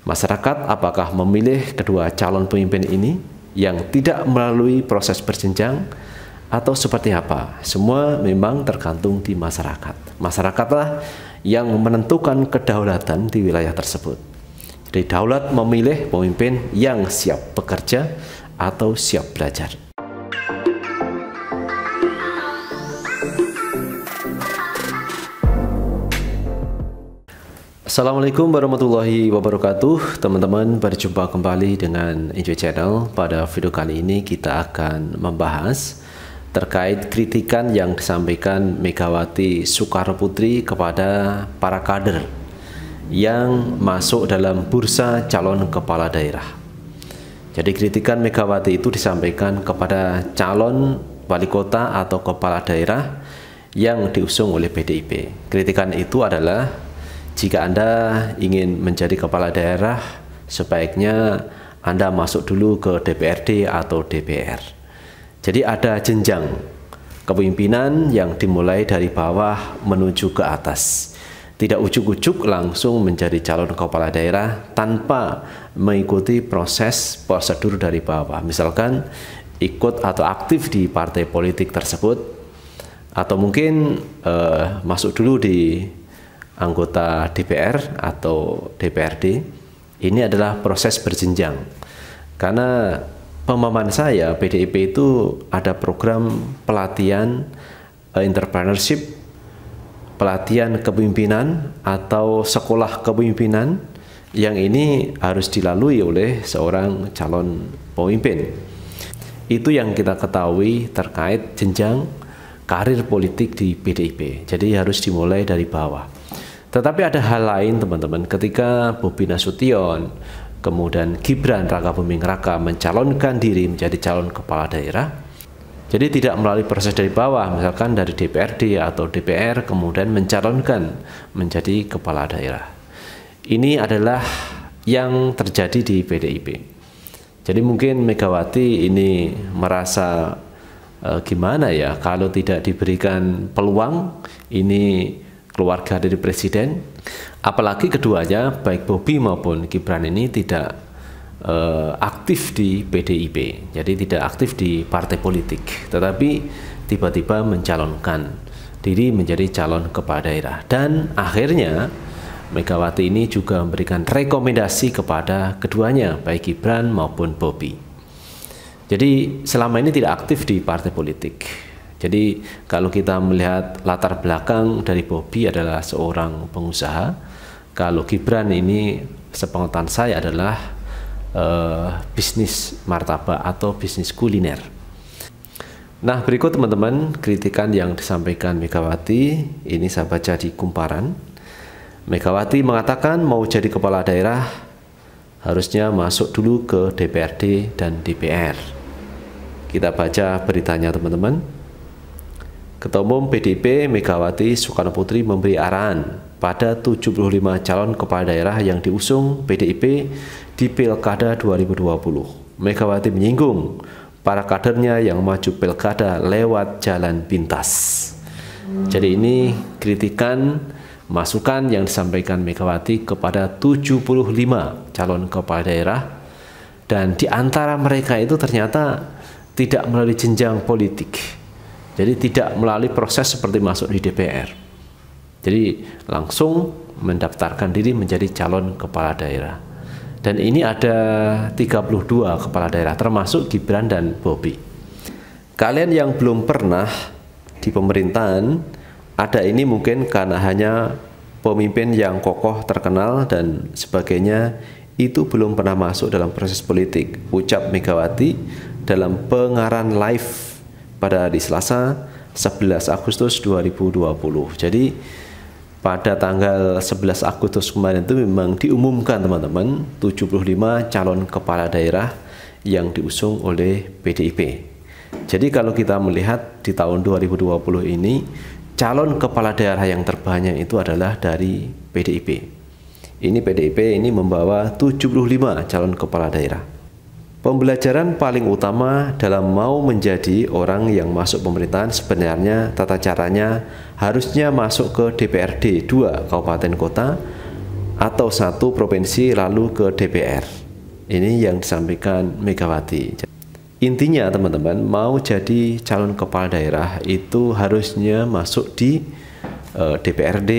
Masyarakat apakah memilih kedua calon pemimpin ini yang tidak melalui proses berjenjang atau seperti apa? Semua memang tergantung di masyarakat. Masyarakatlah yang menentukan kedaulatan di wilayah tersebut. Jadi daulat memilih pemimpin yang siap bekerja atau siap belajar. Assalamualaikum warahmatullahi wabarakatuh Teman-teman berjumpa kembali dengan Enjoy Channel Pada video kali ini kita akan membahas Terkait kritikan yang disampaikan Megawati Soekarno Putri kepada para kader Yang masuk dalam bursa calon kepala daerah Jadi kritikan Megawati itu disampaikan kepada calon wali kota atau kepala daerah yang diusung oleh PDIP. Kritikan itu adalah jika Anda ingin menjadi kepala daerah, sebaiknya Anda masuk dulu ke DPRD atau DPR. Jadi ada jenjang kepemimpinan yang dimulai dari bawah menuju ke atas. Tidak ujuk-ujuk langsung menjadi calon kepala daerah tanpa mengikuti proses prosedur dari bawah. Misalkan ikut atau aktif di partai politik tersebut atau mungkin eh, masuk dulu di anggota DPR atau DPRD ini adalah proses berjenjang karena pemahaman saya PDIP itu ada program pelatihan eh, entrepreneurship pelatihan kepemimpinan atau sekolah kepemimpinan yang ini harus dilalui oleh seorang calon pemimpin. Itu yang kita ketahui terkait jenjang karir politik di PDIP. Jadi harus dimulai dari bawah. Tetapi ada hal lain teman-teman ketika Bobi Nasution kemudian Gibran Raka Buming Raka mencalonkan diri menjadi calon kepala daerah jadi tidak melalui proses dari bawah misalkan dari DPRD atau DPR kemudian mencalonkan menjadi kepala daerah ini adalah yang terjadi di PDIP jadi mungkin Megawati ini merasa e, gimana ya kalau tidak diberikan peluang ini keluarga dari presiden. Apalagi keduanya, baik Bobi maupun Gibran ini tidak uh, aktif di PDIP, jadi tidak aktif di partai politik, tetapi tiba-tiba mencalonkan diri menjadi calon kepala daerah. Dan akhirnya Megawati ini juga memberikan rekomendasi kepada keduanya, baik Gibran maupun Bobi. Jadi selama ini tidak aktif di partai politik jadi kalau kita melihat latar belakang dari Bobby adalah seorang pengusaha, kalau Gibran ini sepengetahuan saya adalah uh, bisnis martabak atau bisnis kuliner. Nah berikut teman-teman kritikan yang disampaikan Megawati ini saya baca di kumparan. Megawati mengatakan mau jadi kepala daerah harusnya masuk dulu ke DPRD dan DPR. Kita baca beritanya teman-teman. Ketua Umum PDIP Megawati Soekarno Putri memberi arahan pada 75 calon kepala daerah yang diusung PDIP di Pilkada 2020. Megawati menyinggung para kadernya yang maju Pilkada lewat jalan pintas. Jadi ini kritikan masukan yang disampaikan Megawati kepada 75 calon kepala daerah dan di antara mereka itu ternyata tidak melalui jenjang politik jadi tidak melalui proses seperti masuk di DPR. Jadi langsung mendaftarkan diri menjadi calon kepala daerah. Dan ini ada 32 kepala daerah termasuk Gibran dan Bobi. Kalian yang belum pernah di pemerintahan ada ini mungkin karena hanya pemimpin yang kokoh, terkenal dan sebagainya itu belum pernah masuk dalam proses politik. Ucap Megawati dalam pengarahan live pada hari Selasa 11 Agustus 2020. Jadi pada tanggal 11 Agustus kemarin itu memang diumumkan teman-teman 75 calon kepala daerah yang diusung oleh PDIP. Jadi kalau kita melihat di tahun 2020 ini calon kepala daerah yang terbanyak itu adalah dari PDIP. Ini PDIP ini membawa 75 calon kepala daerah. Pembelajaran paling utama dalam mau menjadi orang yang masuk pemerintahan sebenarnya tata caranya harusnya masuk ke DPRD 2 kabupaten kota atau satu provinsi lalu ke DPR. Ini yang disampaikan Megawati. Intinya teman-teman mau jadi calon kepala daerah itu harusnya masuk di eh, DPRD,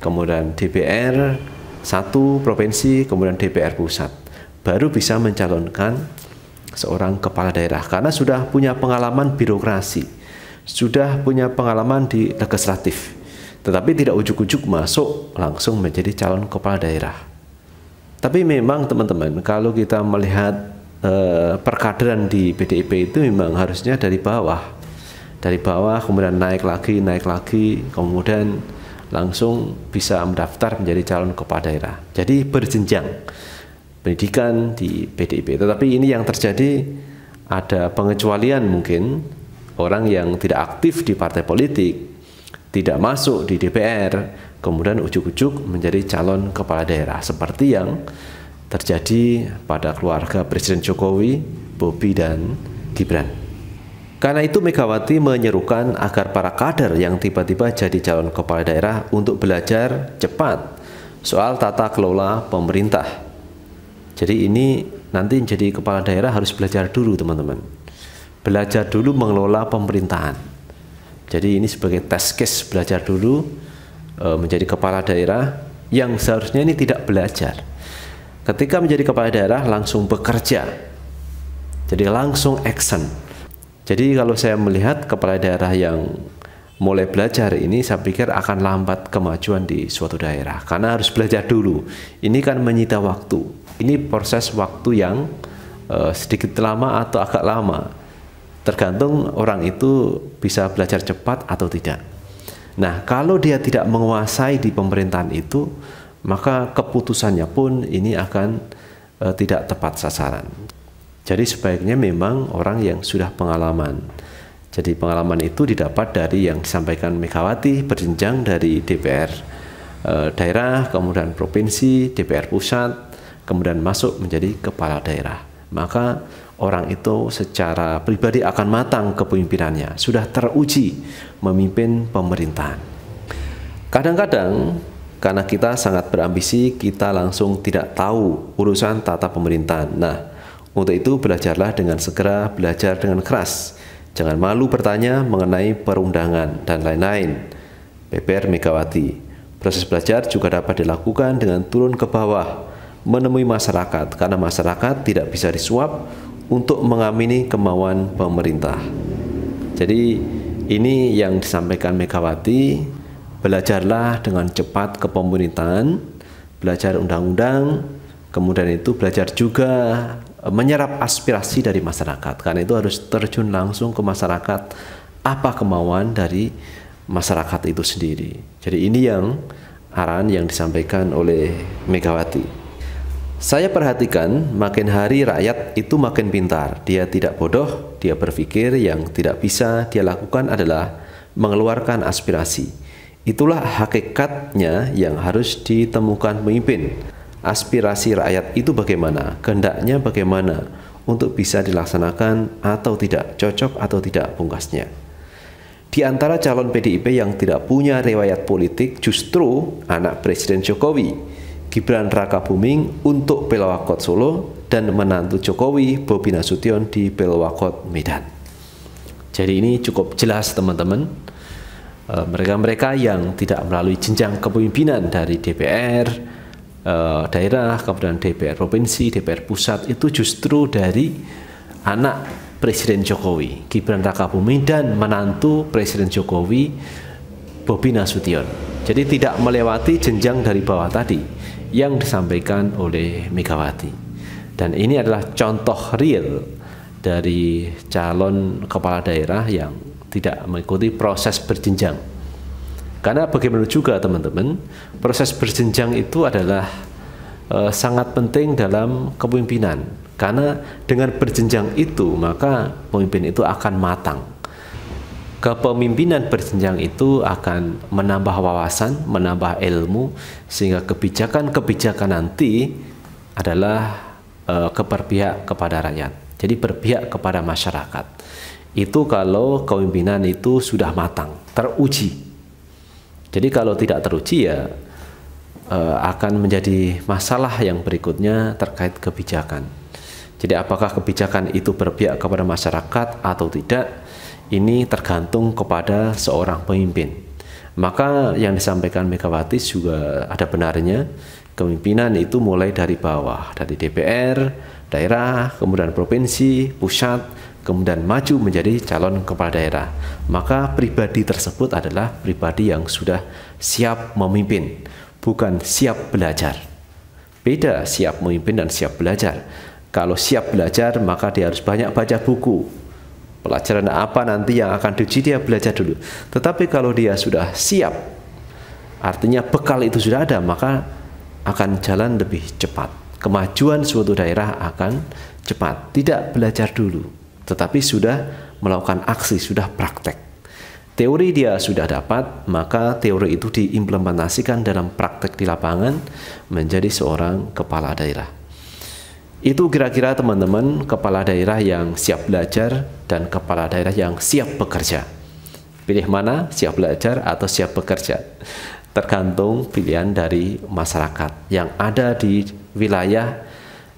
kemudian DPR satu provinsi, kemudian DPR pusat. Baru bisa mencalonkan seorang kepala daerah karena sudah punya pengalaman birokrasi, sudah punya pengalaman di legislatif, tetapi tidak ujuk-ujuk masuk langsung menjadi calon kepala daerah. Tapi memang teman-teman, kalau kita melihat eh, perkaderan di PDIP itu memang harusnya dari bawah, dari bawah kemudian naik lagi, naik lagi, kemudian langsung bisa mendaftar menjadi calon kepala daerah. Jadi berjenjang pendidikan di PDIP. Tetapi ini yang terjadi ada pengecualian mungkin orang yang tidak aktif di partai politik, tidak masuk di DPR, kemudian ujuk-ujuk menjadi calon kepala daerah seperti yang terjadi pada keluarga Presiden Jokowi, Bobi dan Gibran. Karena itu Megawati menyerukan agar para kader yang tiba-tiba jadi calon kepala daerah untuk belajar cepat soal tata kelola pemerintah jadi ini nanti jadi kepala daerah harus belajar dulu teman-teman. Belajar dulu mengelola pemerintahan. Jadi ini sebagai test case belajar dulu e, menjadi kepala daerah yang seharusnya ini tidak belajar. Ketika menjadi kepala daerah langsung bekerja. Jadi langsung action. Jadi kalau saya melihat kepala daerah yang mulai belajar ini saya pikir akan lambat kemajuan di suatu daerah karena harus belajar dulu. Ini kan menyita waktu ini proses waktu yang uh, sedikit lama atau agak lama tergantung orang itu bisa belajar cepat atau tidak nah kalau dia tidak menguasai di pemerintahan itu maka keputusannya pun ini akan uh, tidak tepat sasaran jadi sebaiknya memang orang yang sudah pengalaman. Jadi pengalaman itu didapat dari yang disampaikan Megawati berjenjang dari DPR e, eh, daerah, kemudian provinsi, DPR pusat, kemudian masuk menjadi kepala daerah. Maka orang itu secara pribadi akan matang kepemimpinannya, sudah teruji memimpin pemerintahan. Kadang-kadang karena kita sangat berambisi, kita langsung tidak tahu urusan tata pemerintahan. Nah, untuk itu belajarlah dengan segera, belajar dengan keras. Jangan malu bertanya mengenai perundangan dan lain-lain. PPR Megawati. Proses belajar juga dapat dilakukan dengan turun ke bawah, menemui masyarakat karena masyarakat tidak bisa disuap untuk mengamini kemauan pemerintah. Jadi ini yang disampaikan Megawati, belajarlah dengan cepat ke kepemerintahan, belajar undang-undang, kemudian itu belajar juga e, menyerap aspirasi dari masyarakat. Karena itu harus terjun langsung ke masyarakat apa kemauan dari masyarakat itu sendiri. Jadi ini yang arahan yang disampaikan oleh Megawati. Saya perhatikan, makin hari rakyat itu makin pintar. Dia tidak bodoh, dia berpikir yang tidak bisa dia lakukan adalah mengeluarkan aspirasi. Itulah hakikatnya yang harus ditemukan pemimpin. Aspirasi rakyat itu bagaimana, kehendaknya bagaimana, untuk bisa dilaksanakan atau tidak, cocok atau tidak pungkasnya. Di antara calon PDIP yang tidak punya riwayat politik justru anak Presiden Jokowi Gibran Raka Buming untuk Pelawakot Solo dan menantu Jokowi Bobi Nasution di Pelawakot Medan. Jadi ini cukup jelas teman-teman. Eh, mereka-mereka yang tidak melalui jenjang kepemimpinan dari DPR eh, daerah, kemudian DPR provinsi, DPR pusat itu justru dari anak Presiden Jokowi, Gibran Raka Buming dan menantu Presiden Jokowi Bobi Nasution. Jadi tidak melewati jenjang dari bawah tadi yang disampaikan oleh Megawati. Dan ini adalah contoh real dari calon kepala daerah yang tidak mengikuti proses berjenjang. Karena bagaimana juga teman-teman, proses berjenjang itu adalah e, sangat penting dalam kepemimpinan. Karena dengan berjenjang itu maka pemimpin itu akan matang Kepemimpinan berjenjang itu akan menambah wawasan, menambah ilmu, sehingga kebijakan-kebijakan nanti adalah uh, keberpihak kepada rakyat. Jadi berpihak kepada masyarakat. Itu kalau kepemimpinan itu sudah matang, teruji. Jadi kalau tidak teruji ya uh, akan menjadi masalah yang berikutnya terkait kebijakan. Jadi apakah kebijakan itu berpihak kepada masyarakat atau tidak? ini tergantung kepada seorang pemimpin. Maka yang disampaikan Megawati juga ada benarnya. Kepemimpinan itu mulai dari bawah, dari DPR, daerah, kemudian provinsi, pusat, kemudian maju menjadi calon kepala daerah. Maka pribadi tersebut adalah pribadi yang sudah siap memimpin, bukan siap belajar. Beda siap memimpin dan siap belajar. Kalau siap belajar, maka dia harus banyak baca buku, pelajaran apa nanti yang akan diuji dia belajar dulu. Tetapi kalau dia sudah siap, artinya bekal itu sudah ada, maka akan jalan lebih cepat. Kemajuan suatu daerah akan cepat. Tidak belajar dulu, tetapi sudah melakukan aksi, sudah praktek. Teori dia sudah dapat, maka teori itu diimplementasikan dalam praktek di lapangan menjadi seorang kepala daerah. Itu kira-kira teman-teman kepala daerah yang siap belajar dan kepala daerah yang siap bekerja. Pilih mana, siap belajar atau siap bekerja? Tergantung pilihan dari masyarakat yang ada di wilayah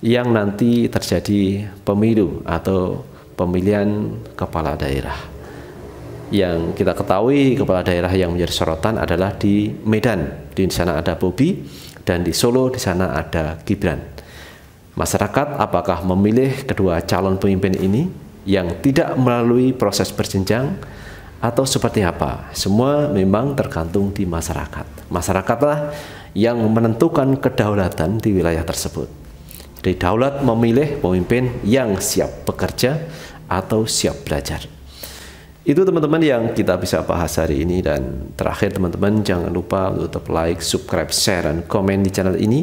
yang nanti terjadi pemilu atau pemilihan kepala daerah. Yang kita ketahui kepala daerah yang menjadi sorotan adalah di Medan. Di sana ada Bobi dan di Solo di sana ada Gibran. Masyarakat apakah memilih kedua calon pemimpin ini yang tidak melalui proses berjenjang atau seperti apa? Semua memang tergantung di masyarakat. Masyarakatlah yang menentukan kedaulatan di wilayah tersebut. Jadi daulat memilih pemimpin yang siap bekerja atau siap belajar. Itu teman-teman yang kita bisa bahas hari ini dan terakhir teman-teman jangan lupa untuk like, subscribe, share, dan komen di channel ini